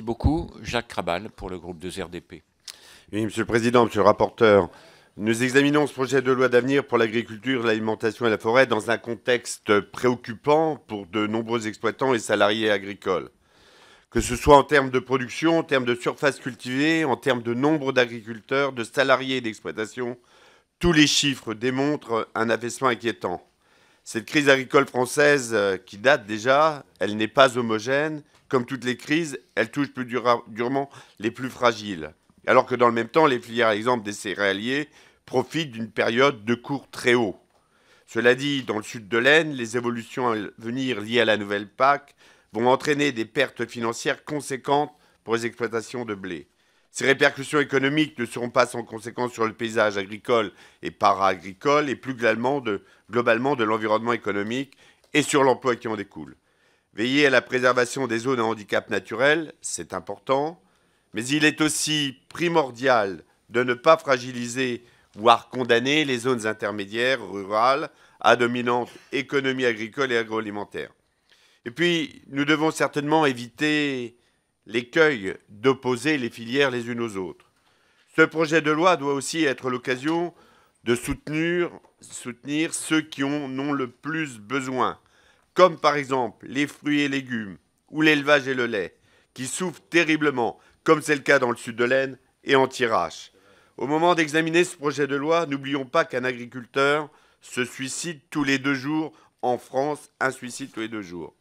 Merci beaucoup. Jacques Crabal pour le groupe 2RDP. Oui, Monsieur le Président, Monsieur le rapporteur, nous examinons ce projet de loi d'avenir pour l'agriculture, l'alimentation et la forêt dans un contexte préoccupant pour de nombreux exploitants et salariés agricoles. Que ce soit en termes de production, en termes de surface cultivée, en termes de nombre d'agriculteurs, de salariés et d'exploitations, tous les chiffres démontrent un affaissement inquiétant. Cette crise agricole française euh, qui date déjà, elle n'est pas homogène. Comme toutes les crises, elle touche plus durement les plus fragiles. Alors que dans le même temps, les filières, exemple des céréaliers, profitent d'une période de cours très haut. Cela dit, dans le sud de l'Aisne, les évolutions à venir liées à la nouvelle PAC vont entraîner des pertes financières conséquentes pour les exploitations de blé. Ces répercussions économiques ne seront pas sans conséquence sur le paysage agricole et para-agricole et plus globalement de, l'environnement économique et sur l'emploi qui en découle. Veiller à la préservation des zones à handicap naturel, c'est important, mais il est aussi primordial de ne pas fragiliser, voire condamner les zones intermédiaires rurales à dominante économie agricole et agroalimentaire. Et puis, nous devons certainement éviter l'écueil d'opposer les filières les unes aux autres. Ce projet de loi doit aussi être l'occasion de soutenir, soutenir, ceux qui en ont le plus besoin, comme par exemple les fruits et légumes ou l'élevage et le lait, qui souffrent terriblement, comme c'est le cas dans le sud de l'Aisne et en tirage. Au moment d'examiner ce projet de loi, n'oublions pas qu'un agriculteur se suicide tous les deux jours en France, un suicide tous les deux jours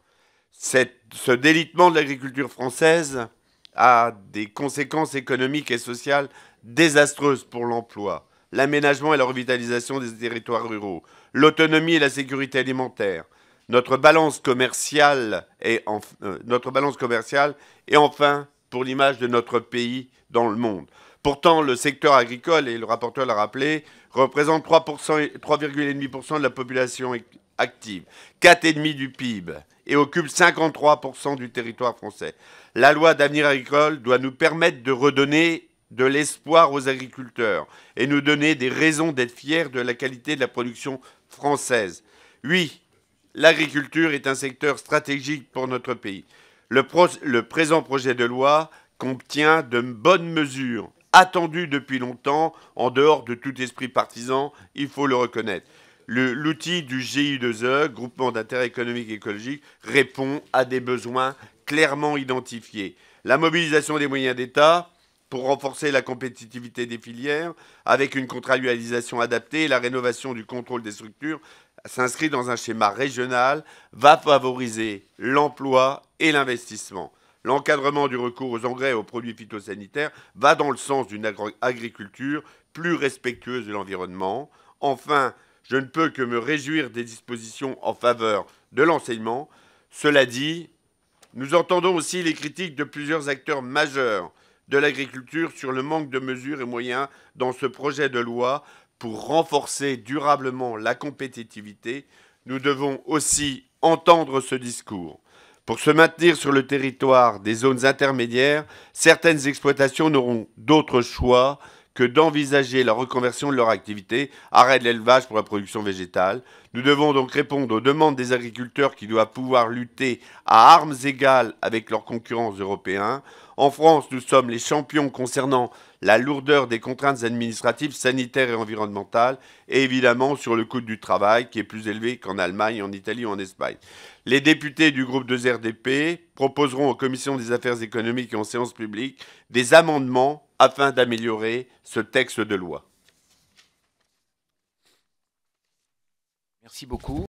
ce délitement de l'agriculture française a des conséquences économiques et sociales désastreuses pour l'emploi, l'aménagement et la revitalisation des territoires ruraux, l'autonomie et la sécurité alimentaire, notre balance commerciale et, euh, enfin pour l'image de notre pays dans le monde. Pourtant, le secteur agricole, et le rapporteur l'a rappelé, représente 3,5% de la population active, 4,5 du PIB et occupe 53% du territoire français. La loi d'avenir agricole doit nous permettre de redonner de l'espoir aux agriculteurs et nous donner des raisons d'être fiers de la qualité de la production française. Oui, l'agriculture est un secteur stratégique pour notre pays. Le, le présent projet de loi contient de bonnes mesures attendues depuis longtemps, en dehors de tout esprit partisan, il faut le reconnaître l'outil du GI2E, Groupement d'intérêt économique et écologique, répond à des besoins clairement identifiés. La mobilisation des moyens d'État pour renforcer la compétitivité des filières, avec une contractualisation adaptée la rénovation du contrôle des structures, s'inscrit dans un schéma régional, va favoriser l'emploi et l'investissement. L'encadrement du recours aux engrais et aux produits phytosanitaires va dans le sens d'une agriculture plus respectueuse de l'environnement. Enfin, je ne peux que me réjouir des dispositions en faveur de l'enseignement. Cela dit, nous entendons aussi les critiques de plusieurs acteurs majeurs de l'agriculture sur le manque de mesures et moyens dans ce projet de loi pour renforcer durablement la compétitivité. Nous devons aussi entendre ce discours. Pour se maintenir sur le territoire des zones intermédiaires, certaines exploitations n'auront d'autre choix que d'envisager la reconversion de leur activité, arrêt de l'élevage pour la production végétale. Nous devons donc répondre aux demandes des agriculteurs qui doivent pouvoir lutter à armes égales avec leurs concurrents européens. En France, nous sommes les champions concernant la lourdeur des contraintes administratives, sanitaires et environnementales, et évidemment sur le coût du travail qui est plus élevé qu'en Allemagne, en Italie ou en Espagne. Les députés du groupe 2RDP proposeront aux commissions des affaires économiques et en séance publique des amendements afin d'améliorer ce texte de loi. Merci beaucoup.